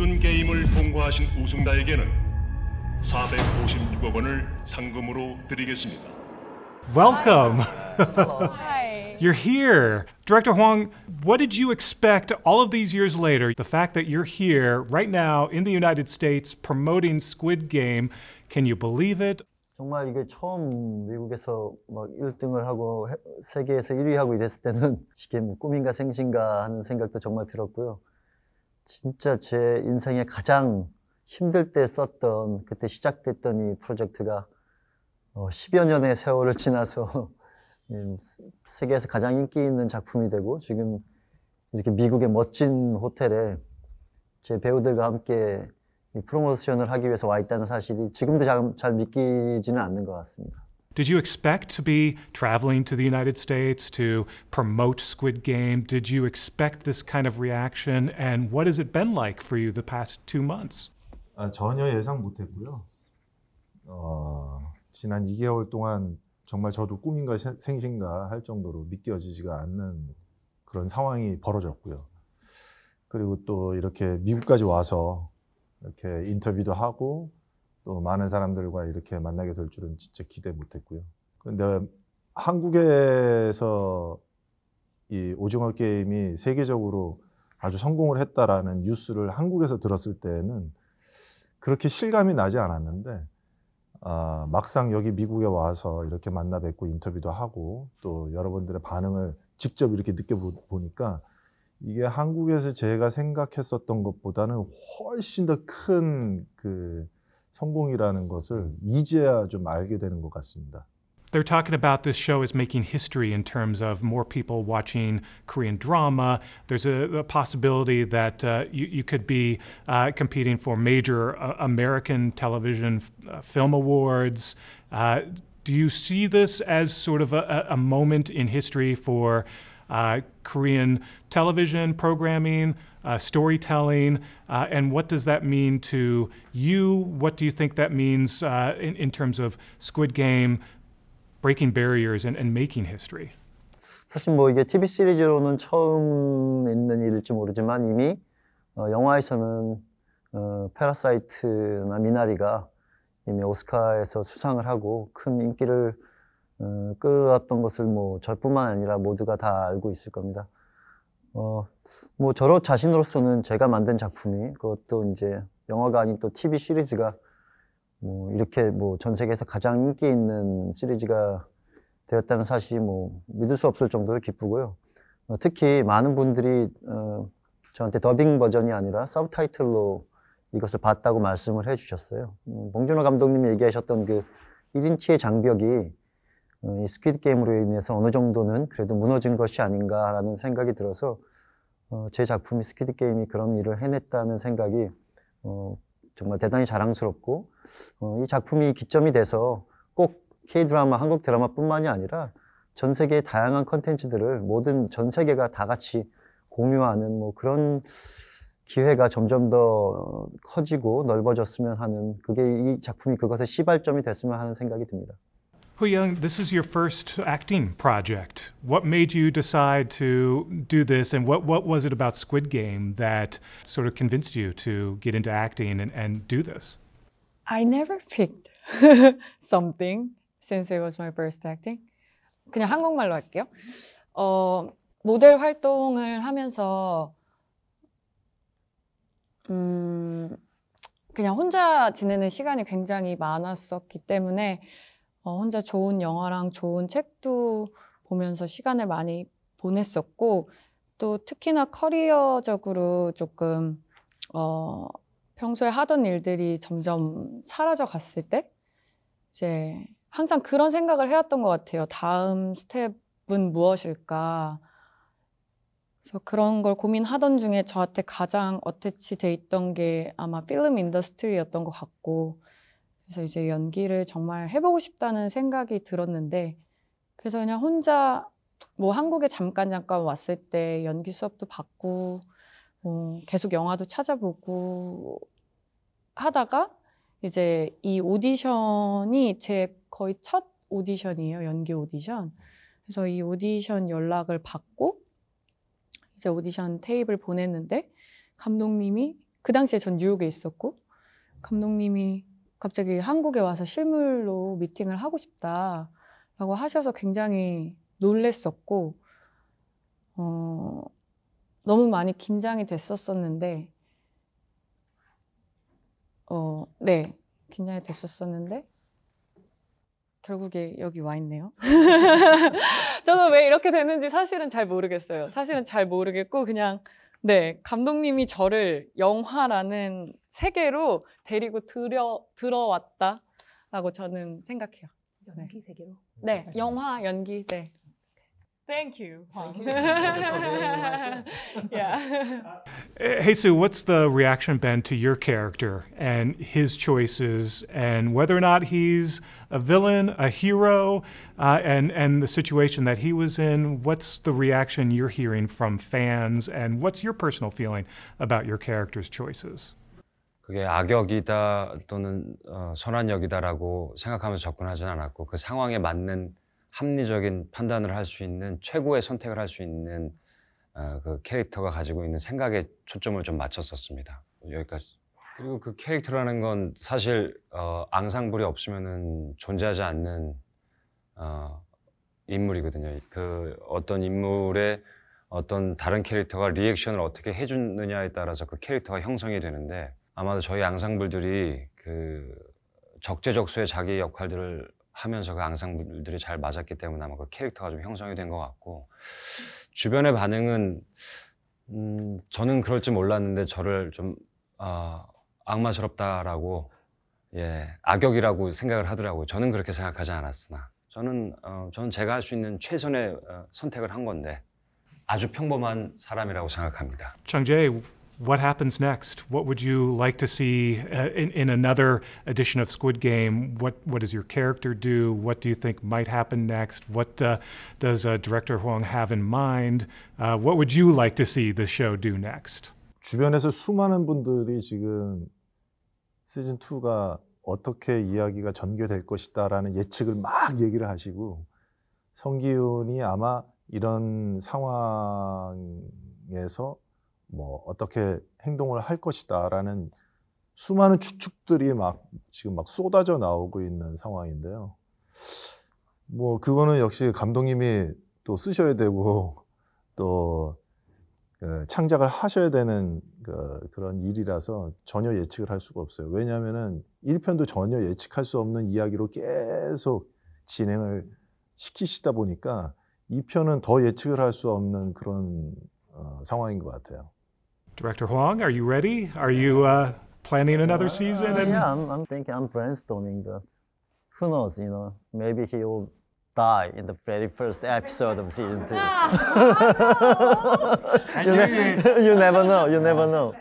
모든 게임을 통과하신 우승자에게는 456억 원을 상금으로 드리겠습니다. Welcome. You're here. Director Huang, what did you expect all of these years later? The fact that you're here right now in the United States promoting Squid Game, can you believe it? 정말 이게 처음 미국에서 막 1등을 하고 세계에서 1위 하고 이랬을 때는 이게 뭐 꿈인가 생신가 하는 생각도 정말 들었고요. 진짜 제 인생에 가장 힘들 때 썼던 그때 시작됐던 이 프로젝트가 10여 어, 년의 세월을 지나서 음, 세계에서 가장 인기 있는 작품이 되고 지금 이렇게 미국의 멋진 호텔에 제 배우들과 함께 프로모션을 하기 위해서 와 있다는 사실이 지금도 잘, 잘 믿기지는 않는 것 같습니다. Did you expect to be traveling to the United States to promote Squid Game? Did you expect this kind of reaction? And what has it been like for you the past two months? 아, 전혀 예상 못했고요. 어, 지난 2개월 동안 정말 저도 꿈인가 생신가 할 정도로 믿겨지지가 않는 그런 상황이 벌어졌고요. 그리고 또 이렇게 미국까지 와서 이렇게 인터뷰도 하고 또 많은 사람들과 이렇게 만나게 될 줄은 진짜 기대 못 했고요. 그런데 한국에서 이 오징어 게임이 세계적으로 아주 성공을 했다라는 뉴스를 한국에서 들었을 때는 그렇게 실감이 나지 않았는데 아, 막상 여기 미국에 와서 이렇게 만나 뵙고 인터뷰도 하고 또 여러분들의 반응을 직접 이렇게 느껴보니까 이게 한국에서 제가 생각했었던 것보다는 훨씬 더큰그 성공이라는 것을 이제야 좀 알게 되는 것 같습니다. They're talking about this show as making history in terms of more people watching Korean drama. There's a, a possibility that uh, you, you, could be uh, competing for major uh, American television uh, film awards. Uh, do you see this as sort of a, a moment in history for uh, Korean television programming, uh, storytelling, uh, and what does that mean to you? What do you think that means uh, in, in, terms of Squid Game breaking barriers and, and making history? 사실 뭐 이게 TV 시리즈로는 처음 있는 일일지 모르지만 이미 어, 영화에서는 어, 패라사이트나 미나리가 이미 오스카에서 수상을 하고 큰 인기를 어, 끌어왔던 것을 뭐 저뿐만 아니라 모두가 다 알고 있을 겁니다. 어, 뭐 저로 자신으로서는 제가 만든 작품이 그것도 이제 영화가 아닌 또 TV 시리즈가 뭐 이렇게 뭐 전 세계에서 가장 인기 있는 시리즈가 되었다는 사실이 뭐 믿을 수 없을 정도로 기쁘고요. 어, 특히 많은 분들이 어, 저한테 더빙 버전이 아니라 서브타이틀로 이것을 봤다고 말씀을 해주셨어요. 음, 봉준호 감독님이 얘기하셨던 그 1인치의 장벽이 어, 이 스퀴드 게임으로 인해서 어느 정도는 그래도 무너진 것이 아닌가라는 생각이 들어서 어, 제 작품이 스퀴드 게임이 그런 일을 해냈다는 생각이 어, 정말 대단히 자랑스럽고 어, 이 작품이 기점이 돼서 꼭 K 드라마 한국 드라마뿐만이 아니라 전 세계의 다양한 컨텐츠들을 모든 전 세계가 다 같이 공유하는 뭐 그런 기회가 점점 더 커지고 넓어졌으면 하는 그게 이 작품이 그것의 시발점이 됐으면 하는 생각이 듭니다. Huyang, this is your first acting project. What made you decide to do this, and what, what was it about Squid Game that sort of convinced you to get into acting and, and do this? I never picked something since it was my first acting. 그냥 한국말로 할게요. 어, 모델 활동을 하면서 음, 그냥 혼자 지내는 시간이 굉장히 많았었기 때문에 어, 혼자 좋은 영화랑 좋은 책도 보면서 시간을 많이 보냈었고 또 특히나 커리어적으로 조금 어, 평소에 하던 일들이 점점 사라져 갔을 때 이제 항상 그런 생각을 해왔던 것 같아요. 다음 스텝은 무엇일까? 그래서 그런 걸 고민하던 중에 저한테 가장 어태치 돼 있던 게 아마 필름 인더스트리였던 것 같고 그래서 이제 연기를 정말 해보고 싶다는 생각이 들었는데 그래서 그냥 혼자 뭐 한국에 잠깐 잠깐 왔을 때 연기 수업도 받고 어, 계속 영화도 찾아보고 하다가 이제 이 오디션이 제 거의 첫 오디션이에요 연기 오디션 그래서 이 오디션 연락을 받고 이제 오디션 테이블 보냈는데 감독님이 그 당시에 전 뉴욕에 있었고 감독님이 갑자기 한국에 와서 실물로 미팅을 하고 싶다라고 하셔서 굉장히 놀랬었고, 어, 너무 많이 긴장이 됐었었는데, 어, 네, 긴장이 됐었었는데, 결국에 여기 와 있네요. 저도 왜 이렇게 됐는지 사실은 잘 모르겠어요. 사실은 잘 모르겠고, 그냥 네, 감독님이 저를 영화라는 세계로 데리고 들여, 들어왔다라고 저는 생각해요. 연기 세계로? 네, 네 영화, 연기, 네. Thank you. Thank you. yeah. Hey, Sue, what's the reaction been to your character and his choices and whether or not he's a villain, a hero, uh, and, and the situation that he was in? What's the reaction you're hearing from fans and what's your personal feeling about your character's choices? 그게 악역이다 또는 어, 선한 역이다라고 생각하면서 접근하지는 않았고 그 상황에 맞는 합리적인 판단을 할 수 있는 최고의 선택을 할 수 있는 어, 그 캐릭터가 가지고 있는 생각에 초점을 좀 맞췄었습니다. 여기까지. 그리고 그 캐릭터라는 건 사실 어, 앙상블이 없으면 존재하지 않는 어, 인물이거든요. 그 어떤 인물의 어떤 다른 캐릭터가 리액션을 어떻게 해주느냐에 따라서 그 캐릭터가 형성이 되는데 아마도 저희 앙상블들이 그 적재적소에 자기 역할들을 하면서 가 그 앙상블들이 잘 맞았기 때문에 아마 그 캐릭터가 좀 형성이 된 것 같고 주변의 반응은 음, 저는 그럴 지 몰랐는데 저를 좀 아, 악마스럽다라고 예, 악역이라고 생각을 하더라고요. 저는 그렇게 생각하지 않았으나 저는 어, 저는 제가 할 수 있는 최선의 어, 선택을 한 건데 아주 평범한 사람이라고 생각합니다. 장재 what happens next? What would you like to see uh, in, in, another edition of Squid Game? What what does your character do? What do you think might happen next? What uh, does uh, director Huang have in mind? Uh, what would you like to see the show do next? 주변에서 수많은 분들이 지금 시즌 2가 어떻게 이야기가 전개될 것이다라는 예측을 막 얘기를 하시고 성기훈이 아마 이런 상황에서 뭐 어떻게 행동을 할 것이다라는 수많은 추측들이 막 지금 막 쏟아져 나오고 있는 상황인데요. 뭐 그거는 역시 감독님이 또 쓰셔야 되고 또 그 창작을 하셔야 되는 그 그런 일이라서 전혀 예측을 할 수가 없어요. 왜냐하면은 1편도 전혀 예측할 수 없는 이야기로 계속 진행을 시키시다 보니까 2편은 더 예측을 할 수 없는 그런 어, 상황인 것 같아요. Director Huang, are you ready? Are you uh, planning another uh, season? And... Yeah, I'm, I'm thinking, I'm brainstorming, but who knows, you know, maybe he will die in the very first episode of season two. you, ne- you, never know, you never know.